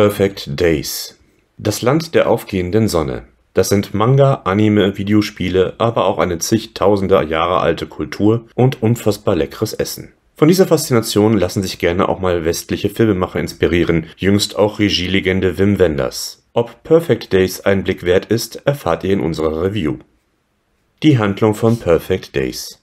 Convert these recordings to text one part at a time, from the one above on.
Perfect Days. Das Land der aufgehenden Sonne. Das sind Manga, Anime, Videospiele, aber auch eine zigtausende Jahre alte Kultur und unfassbar leckeres Essen. Von dieser Faszination lassen sich gerne auch mal westliche Filmemacher inspirieren, jüngst auch Regielegende Wim Wenders. Ob Perfect Days ein Blick wert ist, erfahrt ihr in unserer Review. Die Handlung von Perfect Days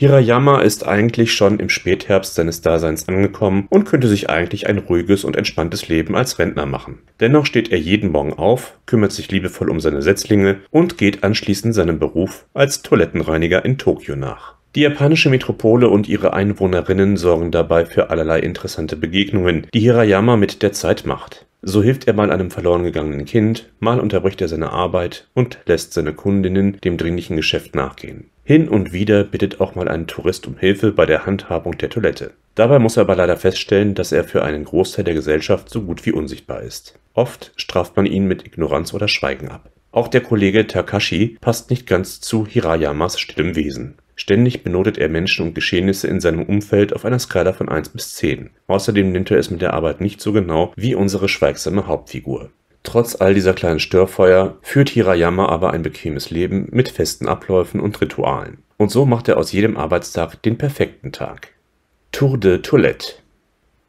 Hirayama ist eigentlich schon im Spätherbst seines Daseins angekommen und könnte sich eigentlich ein ruhiges und entspanntes Leben als Rentner machen. Dennoch steht er jeden Morgen auf, kümmert sich liebevoll um seine Setzlinge und geht anschließend seinem Beruf als Toilettenreiniger in Tokio nach. Die japanische Metropole und ihre Einwohnerinnen sorgen dabei für allerlei interessante Begegnungen, die Hirayama mit der Zeit macht. So hilft er mal einem verloren gegangenen Kind, mal unterbricht er seine Arbeit und lässt seine Kundinnen dem dringlichen Geschäft nachgehen. Hin und wieder bittet auch mal ein Tourist um Hilfe bei der Handhabung der Toilette. Dabei muss er aber leider feststellen, dass er für einen Großteil der Gesellschaft so gut wie unsichtbar ist. Oft straft man ihn mit Ignoranz oder Schweigen ab. Auch der Kollege Takashi passt nicht ganz zu Hirayamas stillem Wesen. Ständig benotet er Menschen und Geschehnisse in seinem Umfeld auf einer Skala von 1 bis 10. Außerdem nimmt er es mit der Arbeit nicht so genau wie unsere schweigsame Hauptfigur. Trotz all dieser kleinen Störfeuer führt Hirayama aber ein bequemes Leben mit festen Abläufen und Ritualen. Und so macht er aus jedem Arbeitstag den perfekten Tag. Tour de Toilette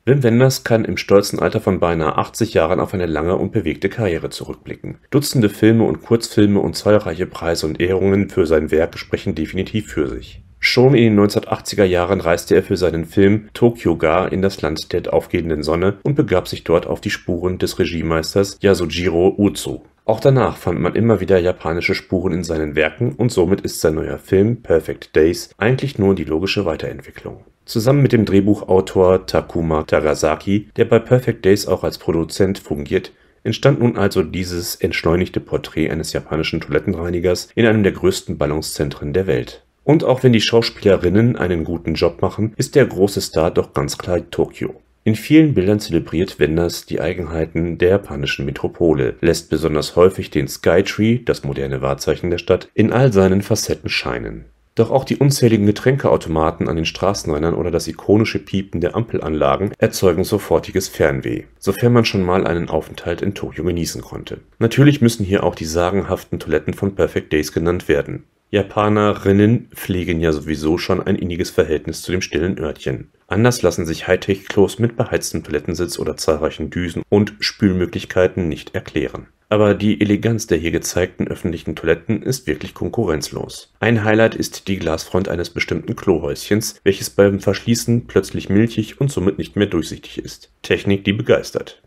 Wim Wenders kann im stolzen Alter von beinahe 80 Jahren auf eine lange und bewegte Karriere zurückblicken. Dutzende Filme und Kurzfilme und zahlreiche Preise und Ehrungen für sein Werk sprechen definitiv für sich. Schon in den 1980er Jahren reiste er für seinen Film Tokyo-Ga in das Land der aufgehenden Sonne und begab sich dort auf die Spuren des Regiemeisters Yasujiro Uezu. Auch danach fand man immer wieder japanische Spuren in seinen Werken und somit ist sein neuer Film Perfect Days eigentlich nur die logische Weiterentwicklung. Zusammen mit dem Drehbuchautor Takuma Tarasaki, der bei Perfect Days auch als Produzent fungiert, entstand nun also dieses entschleunigte Porträt eines japanischen Toilettenreinigers in einem der größten Ballungszentren der Welt. Und auch wenn die Schauspielerinnen einen guten Job machen, ist der große Star doch ganz klar Tokio. In vielen Bildern zelebriert Wenders die Eigenheiten der japanischen Metropole, lässt besonders häufig den Skytree, das moderne Wahrzeichen der Stadt, in all seinen Facetten scheinen. Doch auch die unzähligen Getränkeautomaten an den Straßenrändern oder das ikonische Piepen der Ampelanlagen erzeugen sofortiges Fernweh, sofern man schon mal einen Aufenthalt in Tokio genießen konnte. Natürlich müssen hier auch die sagenhaften Toiletten von Perfect Days genannt werden. Japanerinnen pflegen ja sowieso schon ein inniges Verhältnis zu dem stillen Örtchen. Anders lassen sich Hightech-Klos mit beheiztem Toilettensitz oder zahlreichen Düsen und Spülmöglichkeiten nicht erklären. Aber die Eleganz der hier gezeigten öffentlichen Toiletten ist wirklich konkurrenzlos. Ein Highlight ist die Glasfront eines bestimmten Klohäuschens, welches beim Verschließen plötzlich milchig und somit nicht mehr durchsichtig ist. Technik, die begeistert.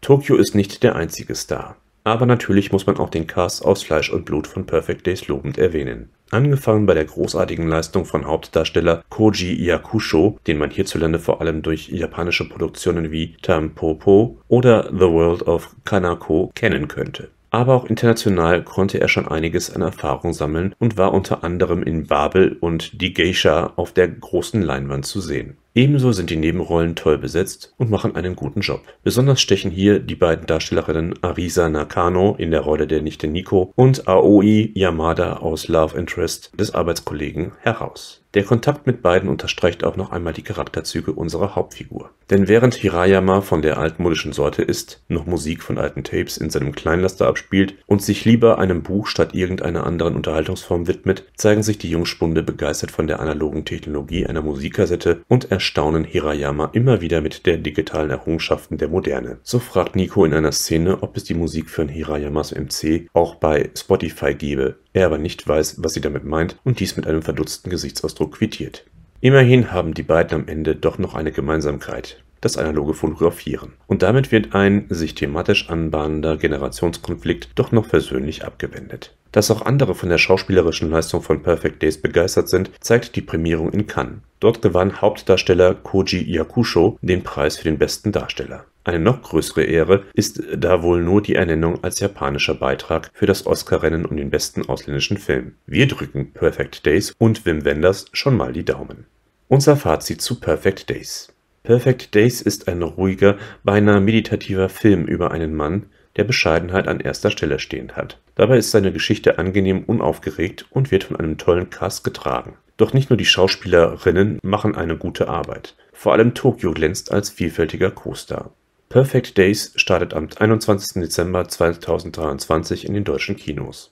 Tokio ist nicht der einzige Star. Aber natürlich muss man auch den Cast aus Fleisch und Blut von Perfect Days lobend erwähnen. Angefangen bei der großartigen Leistung von Hauptdarsteller Koji Yakusho, den man hierzulande vor allem durch japanische Produktionen wie Tampopo oder The World of Kanako kennen könnte. Aber auch international konnte er schon einiges an Erfahrung sammeln und war unter anderem in Babel und Die Geisha auf der großen Leinwand zu sehen. Ebenso sind die Nebenrollen toll besetzt und machen einen guten Job. Besonders stechen hier die beiden Darstellerinnen Arisa Nakano in der Rolle der Nichte Nico und Aoi Yamada aus Love Interest des Arbeitskollegen heraus. Der Kontakt mit beiden unterstreicht auch noch einmal die Charakterzüge unserer Hauptfigur. Denn während Hirayama von der altmodischen Sorte ist, noch Musik von alten Tapes in seinem Kleinlaster abspielt und sich lieber einem Buch statt irgendeiner anderen Unterhaltungsform widmet, zeigen sich die Jungspunde begeistert von der analogen Technologie einer Musikkassette und erstaunen Hirayama immer wieder mit den digitalen Errungenschaften der Moderne. So fragt Nico in einer Szene, ob es die Musik von Hirayamas MC auch bei Spotify gebe, er aber nicht weiß, was sie damit meint und dies mit einem verdutzten Gesichtsausdruck quittiert. Immerhin haben die beiden am Ende doch noch eine Gemeinsamkeit, das analoge Fotografieren. Und damit wird ein sich thematisch anbahnender Generationskonflikt doch noch persönlich abgewendet. Dass auch andere von der schauspielerischen Leistung von Perfect Days begeistert sind, zeigt die Prämierung in Cannes. Dort gewann Hauptdarsteller Koji Yakusho den Preis für den besten Darsteller. Eine noch größere Ehre ist da wohl nur die Ernennung als japanischer Beitrag für das Oscar-Rennen um den besten ausländischen Film. Wir drücken Perfect Days und Wim Wenders schon mal die Daumen. Unser Fazit zu Perfect Days. Perfect Days ist ein ruhiger, beinahe meditativer Film über einen Mann, der Bescheidenheit an erster Stelle stehend hat. Dabei ist seine Geschichte angenehm unaufgeregt und wird von einem tollen Cast getragen. Doch nicht nur die Schauspielerinnen machen eine gute Arbeit. Vor allem Tokio glänzt als vielfältiger Co-Star. Perfect Days startet am 21. Dezember 2023 in den deutschen Kinos.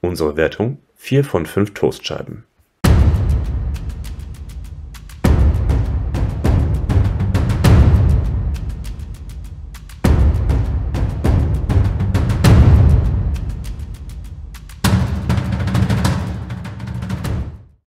Unsere Wertung: 4 von 5 Toastscheiben